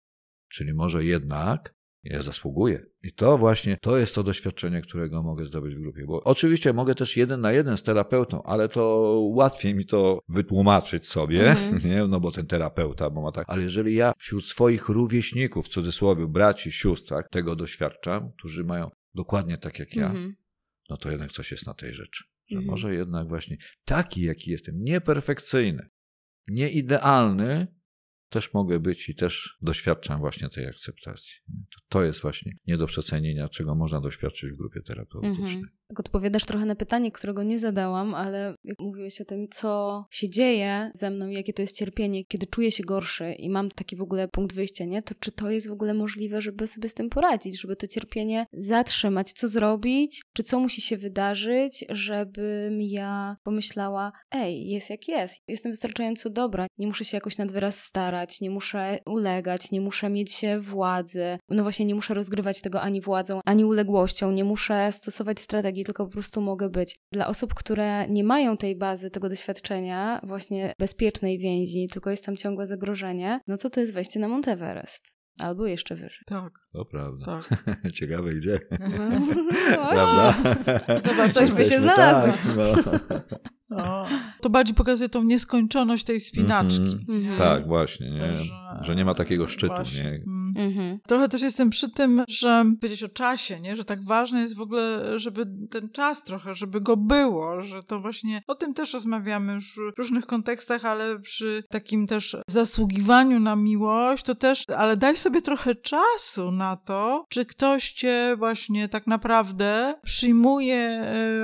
Czyli może jednak ja zasługuję. I to właśnie, to jest to doświadczenie, którego mogę zdobyć w grupie. Bo oczywiście mogę też jeden na jeden z terapeutą, ale to łatwiej mi to wytłumaczyć sobie, mm-hmm. (laughs) nie? no bo ten terapeuta, bo ma tak. Ale jeżeli ja wśród swoich rówieśników, w cudzysłowie, braci, sióstr, tak, tego doświadczam, którzy mają dokładnie tak jak ja, mm-hmm. no to jednak coś jest na tej rzeczy. Że mm-hmm. może jednak właśnie taki, jaki jestem, nieperfekcyjny, nieidealny, też mogę być i też doświadczam właśnie tej akceptacji. To, to jest właśnie nie do przecenienia, czego można doświadczyć w grupie terapeutycznej. Mhm. Tak odpowiadasz trochę na pytanie, którego nie zadałam, ale mówiłeś o tym, co się dzieje ze mną, jakie to jest cierpienie, kiedy czuję się gorszy i mam taki w ogóle punkt wyjścia, nie? To czy to jest w ogóle możliwe, żeby sobie z tym poradzić, żeby to cierpienie zatrzymać? Co zrobić? Czy co musi się wydarzyć, żebym ja pomyślała, ej, jest jak jest, jestem wystarczająco dobra, nie muszę się jakoś nad wyraz starać, nie muszę ulegać, nie muszę mieć e, władzy. No właśnie, nie muszę rozgrywać tego ani władzą, ani uległością, nie muszę stosować strategii, tylko po prostu mogę być. Dla osób, które nie mają tej bazy, tego doświadczenia, właśnie bezpiecznej więzi, tylko jest tam ciągłe zagrożenie, no to to jest wejście na Monteverest. Albo jeszcze wyżej. Tak. To prawda. Tak. (laughs) Ciekawe gdzie. Mhm. (laughs) prawda? Zobacz, coś by się znalazło. Tak, no. No. To bardziej pokazuje tą nieskończoność tej spinaczki. Mm -hmm. Mm -hmm. Tak, właśnie. Nie? Że... że... nie ma takiego szczytu. Nie? Mhm. Trochę też jestem przy tym, że powiedzieć o czasie, nie? że tak ważne jest w ogóle, żeby ten czas trochę, żeby go było, że to właśnie o tym też rozmawiamy już w różnych kontekstach, ale przy takim też zasługiwaniu na miłość, to też, ale daj sobie trochę czasu na to, czy ktoś cię właśnie tak naprawdę przyjmuje,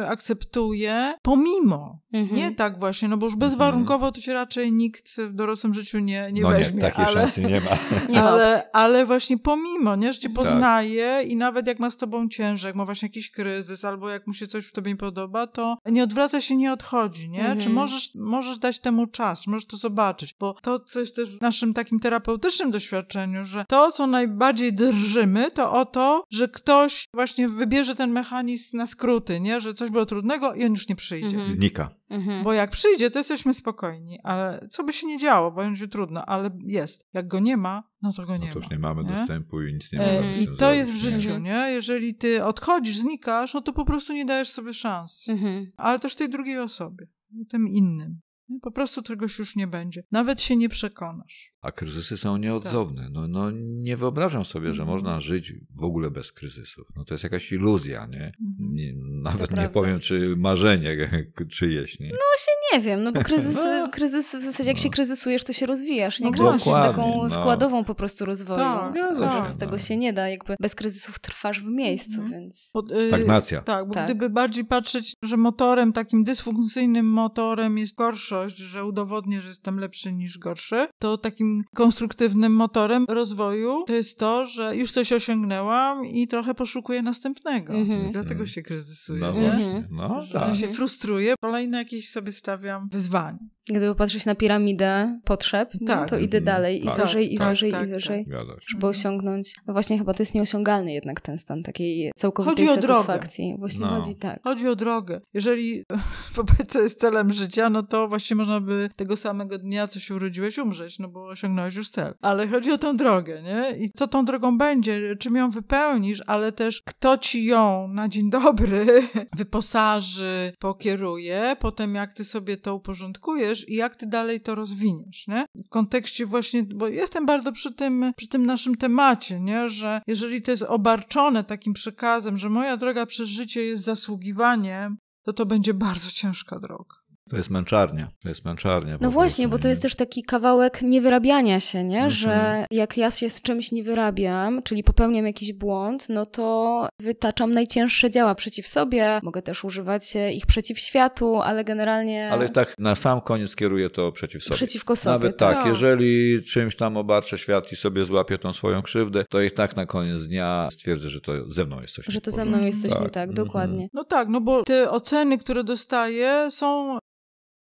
e, akceptuje, pomimo. Mhm. Nie tak właśnie, no bo już mhm. bezwarunkowo to cię raczej nikt w dorosłym życiu nie, nie no weźmie. No nie, takiej ale, szansy nie ma. (laughs) nie ma ale, ale ale właśnie pomimo, nie, że cię tak. poznaje tak. i nawet jak ma z tobą ciężar, ma właśnie jakiś kryzys albo jak mu się coś w tobie nie podoba, to nie odwraca się, nie odchodzi, nie? Mhm. Czy możesz, możesz dać temu czas, czy możesz to zobaczyć? Bo to, co jest też w naszym takim terapeutycznym doświadczeniu, że to, co najbardziej drżymy, to o to, że ktoś właśnie wybierze ten mechanizm na skróty, nie? Że coś było trudnego i on już nie przyjdzie. Mhm. Znika. Mhm. Bo jak przyjdzie, to jesteśmy spokojni, ale co by się nie działo, bo będzie trudno, ale jest. Jak go nie ma, no to go no nie no to już nie mamy nie? dostępu i nic nie e, mhm. I to zrobić, jest w życiu, nie? nie? Jeżeli ty odchodzisz, znikasz, no to po prostu nie dajesz sobie szans. Mhm. Ale też tej drugiej osobie, tym innym. Po prostu czegoś już nie będzie. Nawet się nie przekonasz a kryzysy są nieodzowne. Tak. No, no nie wyobrażam sobie, że mhm. można żyć w ogóle bez kryzysów. No to jest jakaś iluzja, nie? Mhm. nie nawet nie powiem, czy marzenie (laughs) czyjeś, nie? No się nie wiem, no bo kryzys, (laughs) no. kryzys w zasadzie jak no. się kryzysujesz, to się rozwijasz, nie? No, kryzys Dokładnie, jest no. taką składową po prostu rozwoju. Tak, ja z tego się nie da, jakby bez kryzysów trwasz w miejscu, mhm. więc... Pod, yy, Stagnacja. Tak, bo tak. gdyby bardziej patrzeć, że motorem, takim dysfunkcyjnym motorem jest gorszość, że udowodnię, że jestem lepszy niż gorszy, to takim konstruktywnym motorem rozwoju, to jest to, że już coś osiągnęłam i trochę poszukuję następnego. Mhm. Dlatego mhm. się kryzysuję. No, właśnie. Mhm. no tak. Ja się frustruję, kolejne jakieś sobie stawiam wyzwanie. Gdyby patrzeć na piramidę potrzeb, tak. no, to idę mhm. dalej tak, i wyżej, i tak, tak, wyżej, i tak, wyżej, żeby mhm. osiągnąć. No właśnie chyba to jest nieosiągalny jednak ten stan takiej całkowitej chodzi satysfakcji. Drogę. Właśnie no. chodzi tak. Chodzi o drogę. Jeżeli (laughs) co jest celem życia, no to właśnie można by tego samego dnia, co się urodziłeś, umrzeć, no bo osiągnąłeś już cel. Ale chodzi o tę drogę, nie? I co tą drogą będzie, czym ją wypełnisz, ale też kto ci ją na dzień dobry (laughs) wyposaży, pokieruje, potem jak ty sobie to uporządkujesz, i jak ty dalej to rozwiniesz, nie? W kontekście właśnie, bo jestem bardzo przy tym, przy tym naszym temacie, nie? Że jeżeli to jest obarczone takim przekazem, że moja droga przez życie jest zasługiwaniem, to to będzie bardzo ciężka droga. To jest męczarnia, to jest męczarnia. No właśnie, bo to jest też taki kawałek niewyrabiania się, nie? Mhm. Że jak ja się z czymś nie wyrabiam, czyli popełniam jakiś błąd, no to wytaczam najcięższe działa przeciw sobie, mogę też używać ich przeciw światu, ale generalnie... Ale tak na sam koniec kieruję to przeciw sobie. Przeciwko sobie. Nawet tak, tak. jeżeli czymś tam obarczę świat i sobie złapię tą swoją krzywdę, to i tak na koniec dnia stwierdzę, że to ze mną jest coś Że to ze mną jest coś tak. nie tak, tak mhm. dokładnie. No tak, no bo te oceny, które dostaję są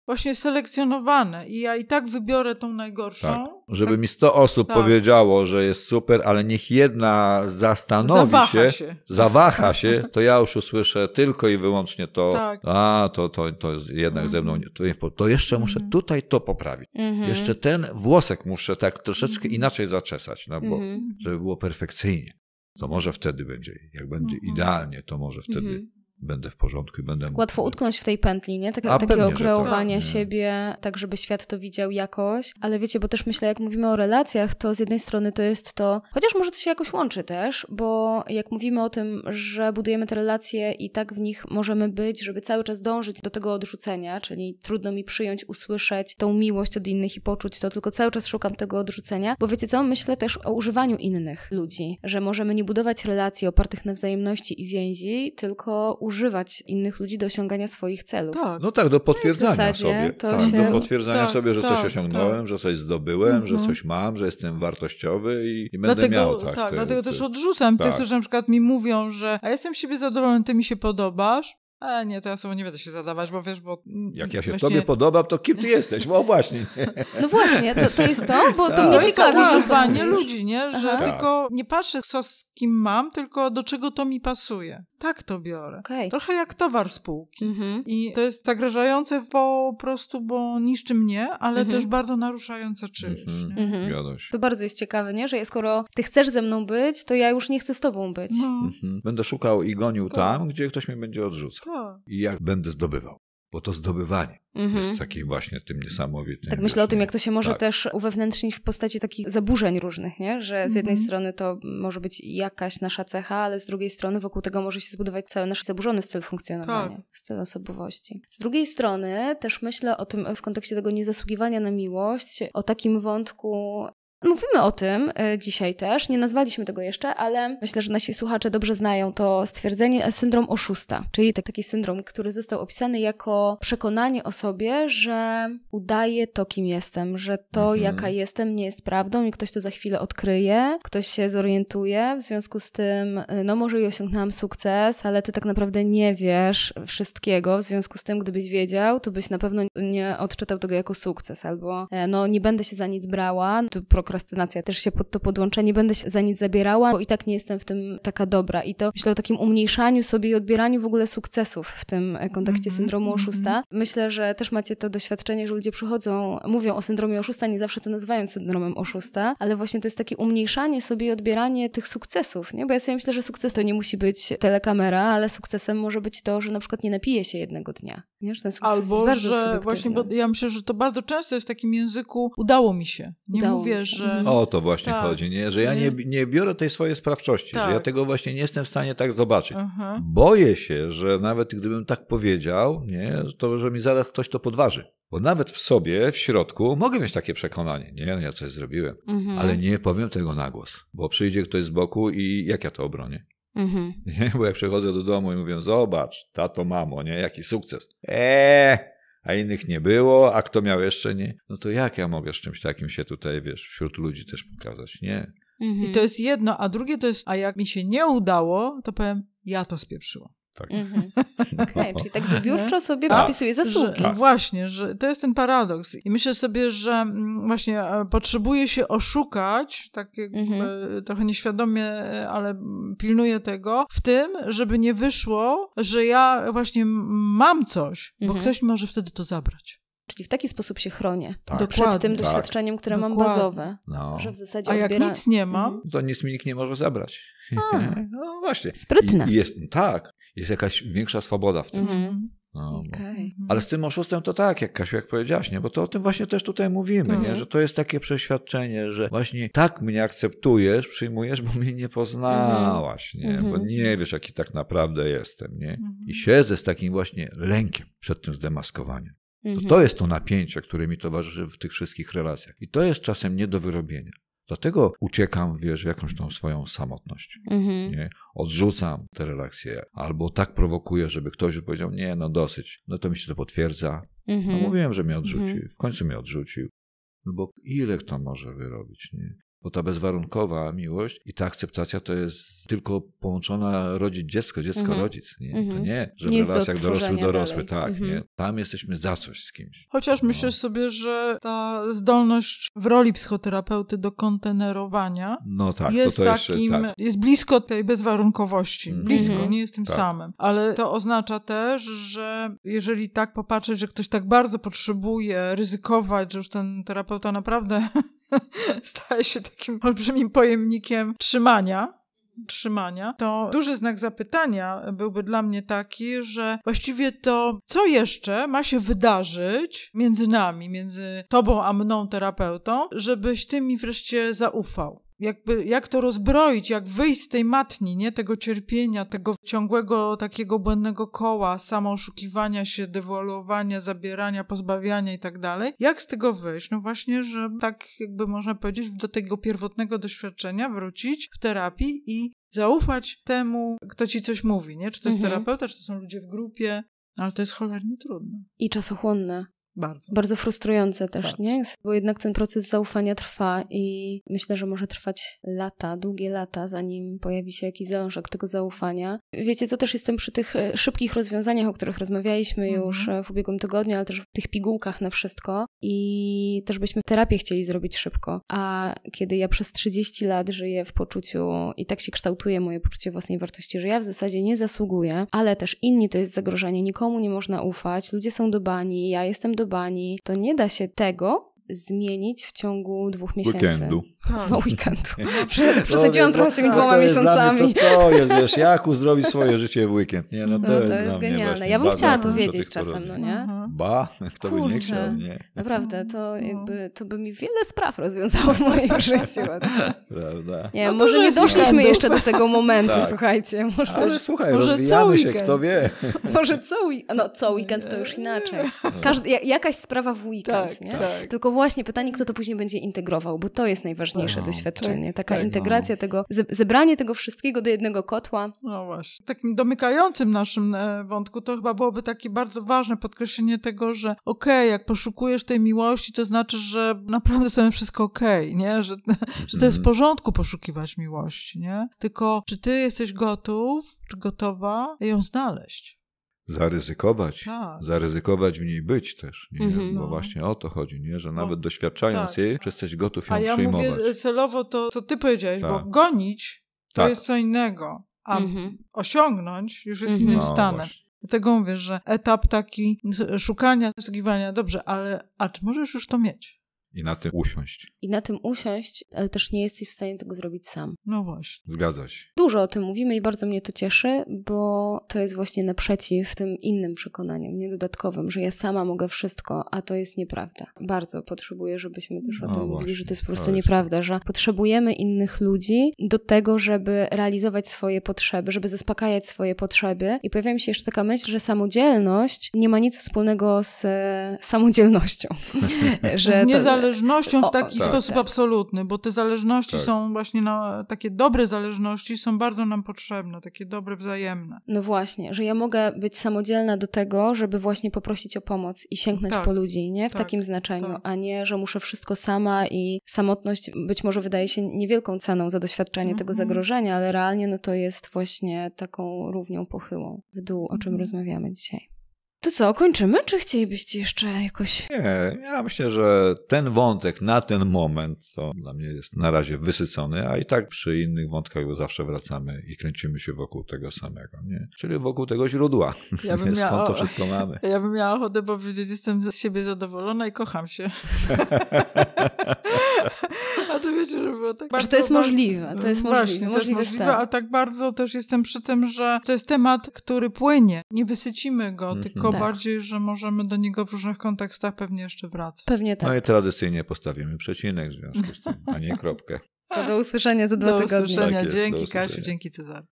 właśnie selekcjonowane i ja i tak wybiorę tą najgorszą. Tak. Żeby tak. mi 100 osób tak. powiedziało, że jest super, ale niech jedna zastanowi zawaha się, się, zawaha się, (laughs) to ja już usłyszę tylko i wyłącznie to, tak. a to, to, to jest jednak mm. ze mną, mhm. to, to jeszcze muszę mm. tutaj to poprawić. Mm -hmm. Jeszcze ten włosek muszę tak troszeczkę mhm. inaczej zaczesać, no bo, -hmm. żeby było perfekcyjnie. To może wtedy będzie, jak będzie -hmm. idealnie, to może wtedy mhm będę w porządku i będę. Łatwo utknąć w tej pętli, nie? Tak, takiego kreowania tak, siebie, tak, żeby świat to widział jakoś. Ale wiecie, bo też myślę, jak mówimy o relacjach, to z jednej strony to jest to, chociaż może to się jakoś łączy też, bo jak mówimy o tym, że budujemy te relacje i tak w nich możemy być, żeby cały czas dążyć do tego odrzucenia, czyli trudno mi przyjąć, usłyszeć tą miłość od innych i poczuć to, tylko cały czas szukam tego odrzucenia. Bo wiecie co, myślę też o używaniu innych ludzi, że możemy nie budować relacji opartych na wzajemności i więzi, tylko używać innych ludzi do osiągania swoich celów. Tak. No tak, do potwierdzania sobie. tak, się... Do potwierdzania tak, sobie, że tak, coś osiągnąłem, tak. że coś zdobyłem, mm -hmm. że mhm. coś mam, że jestem wartościowy i, i będę dlatego, miał. Tak, tak te, dlatego te, też odrzucam tych, tak. którzy na przykład mi mówią, że a jestem siebie zadowolony, ty mi się podobasz, a nie, to ja sobie nie będę się zadawać, bo wiesz, bo... Jak ja się właśnie... tobie podobam, to kim ty jesteś? No właśnie. (laughs) No właśnie, to, to jest to, bo to tak. mnie ciekawi. To jest to ludzi, nie? Że Aha. tylko nie patrzę co z kim mam, tylko do czego to mi pasuje. Tak to biorę. Okay. Trochę jak towar spółki. Mhm. I to jest zagrażające po prostu, bo niszczy mnie, ale mhm. też bardzo naruszające czyjeś. Mhm. mhm. To bardzo jest ciekawe, nie? Że skoro ty chcesz ze mną być, to ja już nie chcę z tobą być. No. Mhm. Będę szukał i gonił tak. tam, gdzie ktoś mnie będzie odrzucał. Tak. i jak będę zdobywał bo to zdobywanie mhm. jest takim właśnie tym niesamowitym. Tak myślę o tym, jak to się może tak. też uwewnętrznić w postaci takich zaburzeń różnych, nie? że z jednej mhm. strony to może być jakaś nasza cecha, ale z drugiej strony wokół tego może się zbudować cały nasz zaburzony styl funkcjonowania, tak. styl osobowości. Z drugiej strony też myślę o tym w kontekście tego niezasługiwania na miłość, o takim wątku Mówimy o tym e, dzisiaj też, nie nazwaliśmy tego jeszcze, ale myślę, że nasi słuchacze dobrze znają to stwierdzenie syndrom oszusta, czyli tak, taki syndrom, który został opisany jako przekonanie o sobie, że udaje to, kim jestem, że to, mhm. jaka jestem, nie jest prawdą i ktoś to za chwilę odkryje, ktoś się zorientuje, w związku z tym, e, no może i osiągnęłam sukces, ale ty tak naprawdę nie wiesz wszystkiego, w związku z tym, gdybyś wiedział, to byś na pewno nie odczytał tego jako sukces, albo e, no nie będę się za nic brała, tu prokrastynowałam, prokrastynacja, też się pod to podłączę, nie będę się za nic zabierała, bo i tak nie jestem w tym taka dobra. I to myślę o takim umniejszaniu sobie i odbieraniu w ogóle sukcesów w tym e, kontekście mm -hmm, syndromu mhm. oszusta. Mm -hmm. Myślę, że też macie to doświadczenie, że ludzie przychodzą, mówią o syndromie oszusta, nie zawsze to nazywają syndromem oszusta, ale właśnie to jest takie umniejszanie sobie i odbieranie tych sukcesów, nie? Bo ja sobie myślę, że sukces to nie musi być telekamera, ale sukcesem może być to, że na przykład nie napije się jednego dnia, nie? Że ten sukces Albo, jest bardzo że właśnie, bo ja myślę, że to bardzo często jest w takim języku udało mi się. Nie udało mówię, się. że że... Mhm. O to właśnie tak. chodzi, nie? że ja nie, nie biorę tej swojej sprawczości, tak. że ja tak. tego właśnie nie jestem w stanie tak zobaczyć. Mhm. Boję się, że nawet gdybym tak powiedział, nie? to że mi zaraz ktoś to podważy. Bo nawet w sobie, w środku, mogę mieć takie przekonanie, nie, no ja coś zrobiłem, mhm. ale nie powiem tego na głos, bo przyjdzie ktoś z boku i jak ja to obronię? (laughs) Nie? Bo jak przychodzę do domu i mówię, zobacz, tato, mamo, nie, jaki sukces. Eee, a innych nie było, a kto miał jeszcze nie. No to jak ja mogę z czymś takim się tutaj, wiesz, wśród ludzi też pokazać? Nie. Mhm. I to jest jedno, a drugie to jest, a jak mi się nie udało, to powiem, ja to spieprzyłam. Tak. Mhm. (laughs) Okay, no. czyli tak wybiórczo sobie tak, przypisuje zasługi. Że, tak. Właśnie, że to jest ten paradoks. I myślę sobie, że mm, właśnie e, potrzebuje się oszukać, tak jakby mhm. trochę nieświadomie, e, ale pilnuję tego, w tym, żeby nie wyszło, że ja właśnie mam coś, bo mhm. ktoś mi może wtedy to zabrać. Czyli w taki sposób się chronię tak. przed tym tak. doświadczeniem, które Dokładnie. mam bazowe. No. Że w zasadzie A jak nic nie mam, mhm. to nic mi nikt nie może zabrać. A, (laughs) no właśnie. Sprytne. I, jest, tak, jest jakaś większa swoboda w tym. Mhm. mhm. No, okay. Mhm. Ale z tym oszustem to tak, jak Kasiu, jak powiedziałaś, nie? bo to o tym właśnie też tutaj mówimy, nie? że to jest takie przeświadczenie, że właśnie tak mnie akceptujesz, przyjmujesz, bo mnie nie poznałaś, nie? bo nie wiesz, jaki tak naprawdę jestem. Nie? I siedzę z takim właśnie lękiem przed tym zdemaskowaniem. To, to mhm. jest to napięcie, które mi towarzyszy w tych wszystkich relacjach. I to jest czasem nie do wyrobienia. Dlatego uciekam, wiesz, w jakąś tą swoją samotność. Mhm. Nie? Odrzucam te relacje albo tak prowokuję, żeby ktoś powiedział, nie, no dosyć. No to mi się to potwierdza. Mhm. No mówiłem, że mnie odrzuci. W końcu mnie odrzucił. No bo ile kto może wyrobić, nie? bo ta bezwarunkowa miłość i ta akceptacja to jest tylko połączona rodzic dziecko, dziecko mhm. rodzic. Nie? Mhm. To nie, że nie w relacjach dorosły dorosły, tak. Mhm. Nie? Tak, mhm. Tam jesteśmy za coś z kimś. Chociaż no. myślę sobie, że ta zdolność w roli psychoterapeuty do kontenerowania no tak, jest to to jeszcze, takim, tak. jest blisko tej bezwarunkowości. Mhm. Blisko, mhm. nie jest tym tak. samym. Ale to oznacza też, że jeżeli tak popatrzeć, że ktoś tak bardzo potrzebuje ryzykować, że już ten terapeuta naprawdę (laughs) staje się takim (laughs) olbrzymim pojemnikiem trzymania, trzymania, to duży znak zapytania byłby dla mnie taki, że właściwie to, co jeszcze ma się wydarzyć między nami, między tobą a mną, terapeutą, żebyś ty mi wreszcie zaufał jakby jak to rozbroić, jak wyjść z tej matni, nie? Tego cierpienia, tego ciągłego takiego błędnego koła, samooszukiwania się, dewaluowania, zabierania, pozbawiania i tak dalej. Jak z tego wyjść? No właśnie, że tak jakby można powiedzieć, do tego pierwotnego doświadczenia wrócić w terapii i zaufać temu, kto ci coś mówi, nie? Czy to jest mhm. terapeuta, czy to są ludzie w grupie, no, ale to jest cholernie trudne. I czasochłonne. Bardzo. Bardzo frustrujące też, Bardzo. nie? Bo jednak ten proces zaufania trwa i myślę, że może trwać lata, długie lata, zanim pojawi się jakiś zalążek tego zaufania. Wiecie, co też jestem przy tych e, szybkich rozwiązaniach, o których rozmawialiśmy mhm. już e, w ubiegłym tygodniu, ale też w tych pigułkach na wszystko i też byśmy terapię chcieli zrobić szybko. A kiedy ja przez 30 lat żyję w poczuciu i tak się kształtuje moje poczucie własnej wartości, że ja w zasadzie nie zasługuję, ale też inni to jest zagrożenie, nikomu nie można ufać, ludzie są dobani, ja jestem do upodobani, to nie da się tego zmienić w ciągu dwóch miesięcy. Weekendu. Hmm. No weekendu. (laughs) No, przesadziłam trochę z tymi dwoma miesiącami. To, to jest, wiesz, jak uzdrowić swoje życie w weekend, nie? No to, no, to jest, jest genialne. Ja bym chciała to wiedzieć czasem, no nie? Ba, kto Kurczę. by nie chciał, nie? Naprawdę, to no. jakby, to by mi wiele spraw rozwiązało w moim (laughs) życiu. Prawda. Nie, no może nie doszliśmy jeszcze do tego momentu, tak. słuchajcie. Może, Ale słuchaj, może rozwijamy się, kto wie. (laughs) może co weekend, no co weekend to już inaczej. Każdy, jakaś sprawa w weekend, tak, nie? Tak. Tylko właśnie pytanie, kto to później będzie integrował, bo to jest najważniejsze no, doświadczenie. Tak, Taka tak, no. integracja no. tego, zebranie tego wszystkiego do jednego kotła. No właśnie. Takim domykającym naszym e, wątku to chyba byłoby takie bardzo ważne podkreślenie tego, że okej, okay, jak poszukujesz tej miłości, to znaczy, że naprawdę sobie wszystko okej, okay, nie? Że, (laughs) że to jest w mhm. porządku poszukiwać miłości, nie? Tylko czy ty jesteś gotów, czy gotowa ją znaleźć? zaryzykować, tak. zaryzykować w niej być też, nie? Mhm. bo no. właśnie o to chodzi, nie? że no. nawet no. doświadczając tak. jej, czy jesteś gotów ją A ja przyjmować. mówię celowo to, co ty powiedziałeś, tak. bo gonić to tak. jest co innego, a mhm. osiągnąć już jest mhm. innym no, stanem. Właśnie. Dlatego mówię, że etap taki szukania, poszukiwania, dobrze, ale a czy możesz już to mieć? i na tym usiąść. I na tym usiąść, ale też nie jesteś w stanie tego zrobić sam. No właśnie. Zgadza się. Dużo o tym mówimy i bardzo mnie to cieszy, bo to jest właśnie naprzeciw tym innym przekonaniom, niedodatkowym, że ja sama mogę wszystko, a to jest nieprawda. Bardzo potrzebuję, żebyśmy też o no tym właśnie, mówili, że to jest po prostu nieprawda, że potrzebujemy innych ludzi do tego, żeby realizować swoje potrzeby, żeby zaspokajać swoje potrzeby. I pojawia mi się jeszcze taka myśl, że samodzielność nie ma nic wspólnego z e, samodzielnością. (laughs) że to, zależnością w taki o, tak, sposób tak. absolutny, bo te zależności tak. są właśnie, na, takie dobre zależności są bardzo nam potrzebne, takie dobre, wzajemne. No właśnie, że ja mogę być samodzielna do tego, żeby właśnie poprosić o pomoc i sięgnąć tak. po ludzi, nie? W tak. takim znaczeniu, tak. a nie, że muszę wszystko sama i samotność być może wydaje się niewielką ceną za doświadczenie mhm. tego zagrożenia, ale realnie no to jest właśnie taką równią pochyłą w dół, o czym mhm. rozmawiamy dzisiaj. To co, kończymy, czy chcielibyście jeszcze jakoś? Nie, ja myślę, że ten wątek na ten moment to dla mnie jest na razie wysycony, a i tak przy innych wątkach zawsze wracamy i kręcimy się wokół tego samego, nie? Czyli wokół tego źródła, ja (laughs) skąd miała... to wszystko mamy. (laughs) Ja bym miała ochotę powiedzieć, jestem z siebie zadowolona i kocham się. (laughs) tego tak. Bardzo, że to jest bardzo, możliwe, to jest możliwe. Właśnie, możliwe, to jest możliwe ale tak. tak bardzo też jestem przy tym, że to jest temat, który płynie. Nie wysycimy go, mm -hmm. tylko tak. bardziej, że możemy do niego w różnych kontekstach pewnie jeszcze wracać. Pewnie no tak. No i tradycyjnie postawimy przecinek w związku z tym, a nie kropkę. To do usłyszenia za dwa do tygodnie. Usłyszenia. Tak jest, dzięki Kasiu, dzięki Cezary.